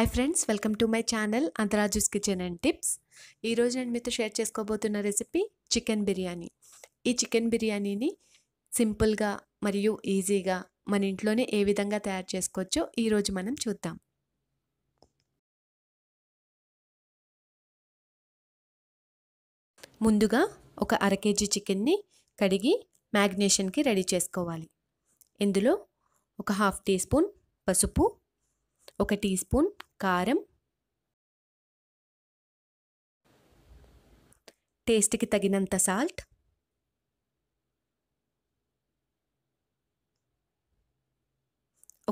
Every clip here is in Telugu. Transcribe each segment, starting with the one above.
hi friends welcome to my channel Antaraju's kitchen and tips ఈరోజు నేను మీతో షేర్ చేసుకోబోతున్న రెసిపీ చికెన్ బిర్యానీ ఈ చికెన్ బిర్యానీని సింపుల్గా మరియు ఈజీగా మన ఇంట్లోనే ఏ విధంగా తయారు చేసుకోవచ్చో ఈరోజు మనం చూద్దాం ముందుగా ఒక అర కేజీ చికెన్ని కడిగి మ్యాగ్నేషన్కి రెడీ చేసుకోవాలి ఇందులో ఒక హాఫ్ టీ స్పూన్ పసుపు ఒక టీ స్పూన్ కారం టేస్ట్కి తగినంత సాల్ట్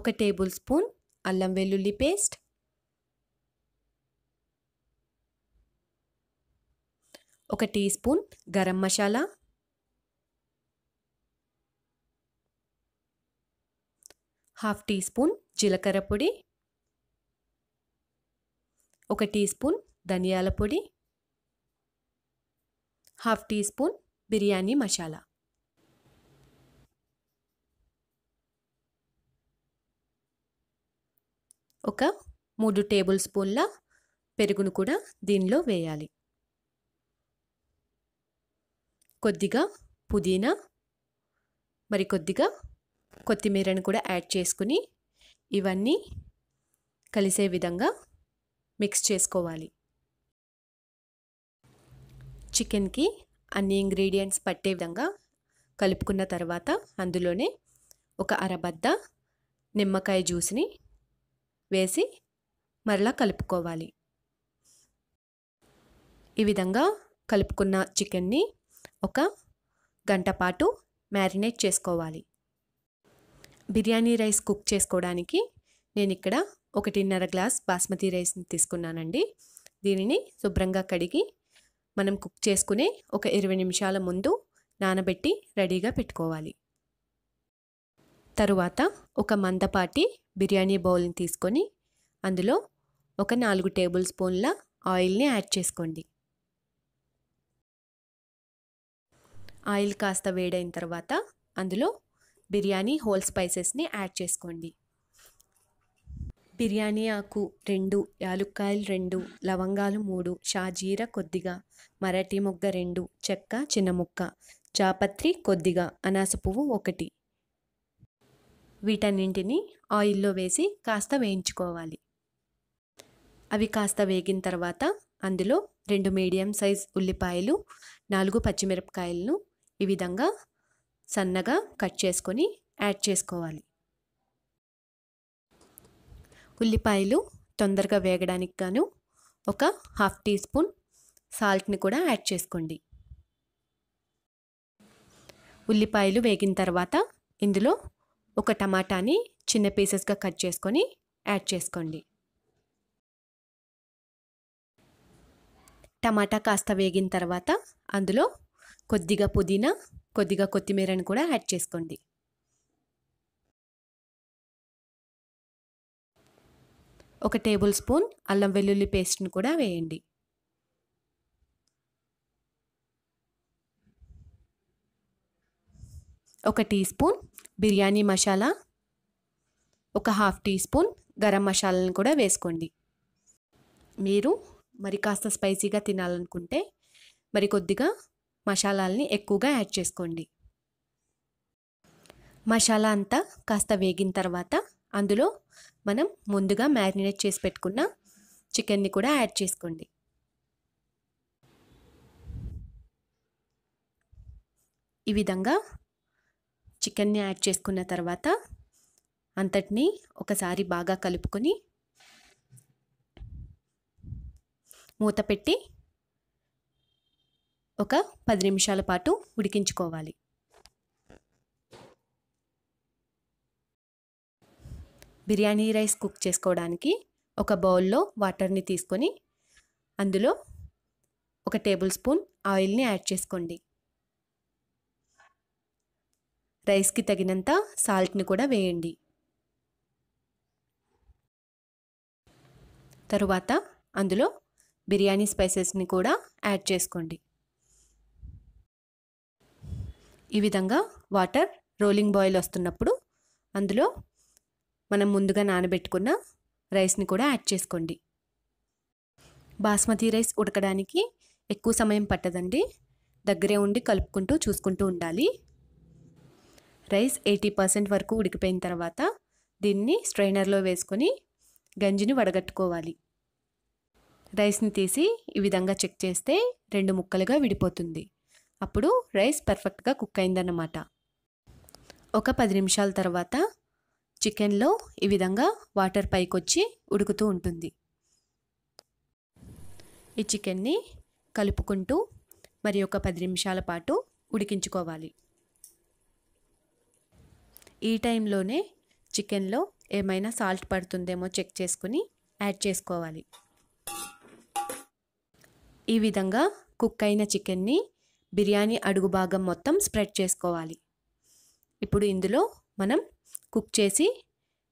ఒక టేబుల్ స్పూన్ అల్లం వెల్లుల్లి పేస్ట్ ఒక teaspoon garam masala half teaspoon జీలకర్ర పొడి ఒక టీ స్పూన్ ధనియాల పొడి half teaspoon biryani masala ఒక మూడు టేబుల్ స్పూన్ల పెరుగును కూడా దీనిలో వేయాలి కొద్దిగా పుదీనా మరి కొద్దిగా కొత్తిమీరను కూడా యాడ్ చేసుకుని ఇవన్నీ కలిసే విధంగా మిక్స్ చేసుకోవాలి చికెన్కి అన్ని ఇంగ్రీడియంట్స్ పట్టే విధంగా కలుపుకున్న తర్వాత అందులోనే ఒక అరబద్ద నిమ్మకాయ జ్యూస్ని వేసి మరలా కలుపుకోవాలి ఈ విధంగా కలుపుకున్న చికెన్ని ఒక గంట పాటు మ్యారినేట్ చేసుకోవాలి బిర్యానీ రైస్ కుక్ చేసుకోవడానికి నేను ఇక్కడ ఒకటిన్నర గ్లాస్ బాస్మతి రైస్ని తీసుకున్నానండి దీనిని శుభ్రంగా కడిగి మనం కుక్ చేసుకునే ఒక ఇరవై నిమిషాల ముందు నానబెట్టి రెడీగా పెట్టుకోవాలి తరువాత ఒక మందపాటి బిర్యానీ బౌల్ని తీసుకొని అందులో ఒక నాలుగు టేబుల్ స్పూన్ల ఆయిల్ని యాడ్ చేసుకోండి ఆయిల్ కాస్త వేడైన తర్వాత అందులో బిర్యానీ హోల్ స్పైసెస్ని యాడ్ చేసుకోండి బిర్యానీ ఆకు రెండు యాలుక్కాయలు రెండు లవంగాలు మూడు షాజీర కొద్దిగా మరటి మొగ్గ రెండు చెక్క చిన్న ముక్క జాపత్రి కొద్దిగా అనాస పువ్వు ఒకటి వీటన్నింటినీ ఆయిల్లో వేసి కాస్త వేయించుకోవాలి అవి కాస్త వేగిన తర్వాత అందులో రెండు మీడియం సైజ్ ఉల్లిపాయలు నాలుగు పచ్చిమిరపకాయలను ఈ విధంగా సన్నగా కట్ చేసుకొని యాడ్ చేసుకోవాలి ఉల్లిపాయలు తొందరగా వేగడానికి గాను ఒక హాఫ్ టీ స్పూన్ సాల్ట్ని కూడా యాడ్ చేసుకోండి ఉల్లిపాయలు వేగిన తర్వాత ఇందులో ఒక టమాటాని చిన్న పీసెస్గా కట్ చేసుకొని యాడ్ చేసుకోండి టమాటా కాస్త వేగిన తర్వాత అందులో కొద్దిగా పుదీనా కొద్దిగా కొత్తిమీరని కూడా యాడ్ చేసుకోండి ఒక టేబుల్ స్పూన్ అల్లం వెల్లుల్లి పేస్ట్ని కూడా వేయండి ఒక టీ స్పూన్ బిర్యానీ మసాలా ఒక హాఫ్ టీ స్పూన్ గరం మసాలాను కూడా వేసుకోండి మీరు మరి కాస్త స్పైసీగా తినాలనుకుంటే మరి కొద్దిగా మసాలాలని ఎక్కువగా యాడ్ చేసుకోండి మసాలా అంతా కాస్త వేగిన తర్వాత అందులో మనం ముందుగా మ్యారినేట్ చేసి పెట్టుకున్న చికెన్ని కూడా యాడ్ చేసుకోండి ఈ విధంగా చికెన్ని యాడ్ చేసుకున్న తర్వాత అంతటినీ ఒకసారి బాగా కలుపుకొని మూత పెట్టి ఒక పది నిమిషాల పాటు ఉడికించుకోవాలి బిర్యానీ రైస్ కుక్ చేసుకోవడానికి ఒక బౌల్లో వాటర్ని తీసుకొని అందులో ఒక టేబుల్ స్పూన్ ఆయిల్ని యాడ్ చేసుకోండి రైస్కి తగినంత సాల్ట్ని కూడా వేయండి తరువాత అందులో బిర్యానీ స్పైసెస్ని కూడా యాడ్ చేసుకోండి ఈ విధంగా వాటర్ రోలింగ్ బాయిల్ వస్తున్నప్పుడు అందులో మనం ముందుగా నానబెట్టుకున్న రైస్ని కూడా యాడ్ చేసుకోండి బాస్మతి రైస్ ఉడకడానికి ఎక్కువ సమయం పట్టదండి దగ్గరే ఉండి కలుపుకుంటూ చూసుకుంటూ ఉండాలి రైస్ ఎయిటీ పర్సెంట్ వరకు ఉడికిపోయిన తర్వాత దీన్ని స్ట్రైనర్లో వేసుకొని గంజిని వడగట్టుకోవాలి రైస్ని తీసి ఈ విధంగా చెక్ చేస్తే రెండు ముక్కలుగా విడిపోతుంది అప్పుడు రైస్ పర్ఫెక్ట్గా కుక్ అయిందన్నమాట ఒక పది నిమిషాల తర్వాత చికెన్లో ఈ విధంగా వాటర్ పైకి వచ్చి ఉడుకుతూ ఉంటుంది ఈ చికెన్ని కలుపుకుంటూ మరి ఒక పది నిమిషాల పాటు ఉడికించుకోవాలి ఈ టైంలోనే చికెన్లో ఏమైనా సాల్ట్ పడుతుందేమో చెక్ చేసుకుని యాడ్ చేసుకోవాలి ఈ విధంగా కుక్ అయిన చికెన్ని బిర్యానీ అడుగు భాగం మొత్తం స్ప్రెడ్ చేసుకోవాలి ఇప్పుడు ఇందులో మనం కుక్ చేసి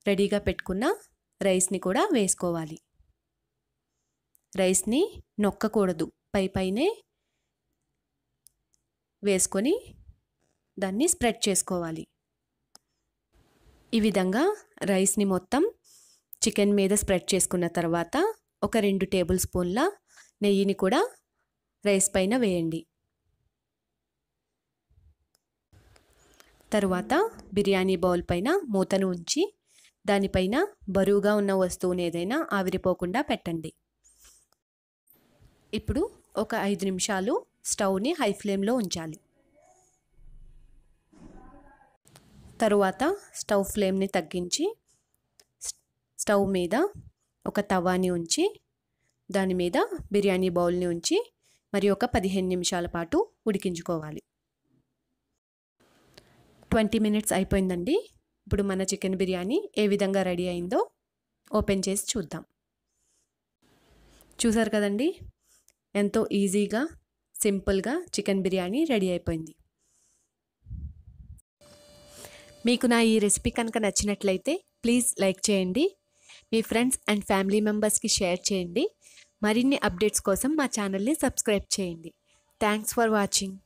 రెడీగా పెట్టుకున్న రైస్ని కూడా వేసుకోవాలి రైస్ని నొక్కకూడదు పై పైనే వేసుకొని దాన్ని స్ప్రెడ్ చేసుకోవాలి ఈ విధంగా రైస్ని మొత్తం చికెన్ మీద స్ప్రెడ్ చేసుకున్న తర్వాత ఒక రెండు టేబుల్ స్పూన్ల నెయ్యిని కూడా రైస్ పైన వేయండి తరువాత బిర్యానీ బౌల్ పైన మూతను ఉంచి దానిపైన బరువుగా ఉన్న వస్తువుని ఏదైనా ఆవిరిపోకుండా పెట్టండి ఇప్పుడు ఒక ఐదు నిమిషాలు స్టవ్ని హై ఫ్లేమ్లో ఉంచాలి తరువాత స్టవ్ ఫ్లేమ్ని తగ్గించి స్టవ్ మీద ఒక తవాని ఉంచి దాని మీద బిర్యానీ బౌల్ని ఉంచి మరి ఒక పదిహేను నిమిషాల పాటు ఉడికించుకోవాలి ట్వంటీ మినిట్స్ అయిపోయిందండి ఇప్పుడు మన చికెన్ బిర్యానీ ఏ విధంగా రెడీ అయిందో ఓపెన్ చేసి చూద్దాం చూసారు కదండి ఎంతో ఈజీగా సింపుల్గా చికెన్ బిర్యానీ రెడీ అయిపోయింది మీకు నా ఈ రెసిపీ కనుక నచ్చినట్లయితే ప్లీజ్ లైక్ చేయండి మీ ఫ్రెండ్స్ అండ్ ఫ్యామిలీ మెంబర్స్కి షేర్ చేయండి మరిన్ని అప్డేట్స్ కోసం మా ఛానల్ని సబ్స్క్రైబ్ చేయండి థ్యాంక్స్ ఫర్ వాచింగ్